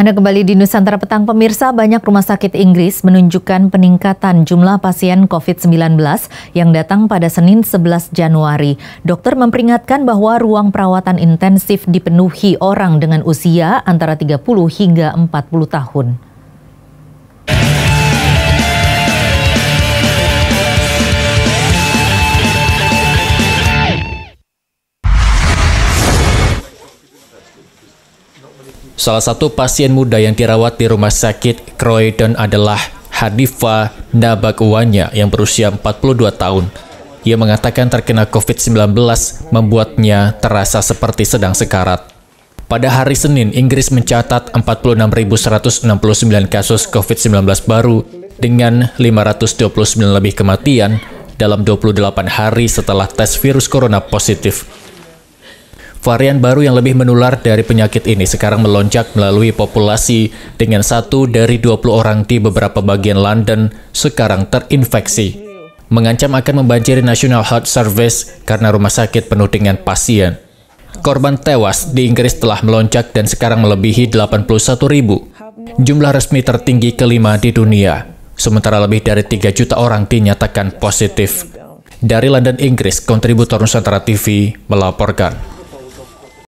Anda kembali di Nusantara Petang, pemirsa. Banyak rumah sakit Inggris menunjukkan peningkatan jumlah pasien COVID-19 yang datang pada Senin 11 Januari. Dokter memperingatkan bahwa ruang perawatan intensif dipenuhi orang dengan usia antara 30 hingga 40 tahun. Salah satu pasien muda yang dirawat di rumah sakit Croydon adalah Hadifa Nabagwanya yang berusia 42 tahun. Ia mengatakan terkena COVID-19 membuatnya terasa seperti sedang sekarat. Pada hari Senin, Inggris mencatat 46.169 kasus COVID-19 baru dengan 529 lebih kematian dalam 28 hari setelah tes virus corona positif. Varian baru yang lebih menular dari penyakit ini sekarang melonjak melalui populasi dengan satu dari 20 orang di beberapa bagian London sekarang terinfeksi. Mengancam akan membanjiri National Health Service karena rumah sakit penuh dengan pasien. Korban tewas di Inggris telah melonjak dan sekarang melebihi 81 ribu. Jumlah resmi tertinggi kelima di dunia. Sementara lebih dari 3 juta orang dinyatakan positif. Dari London, Inggris, kontributor Nusantara TV melaporkan.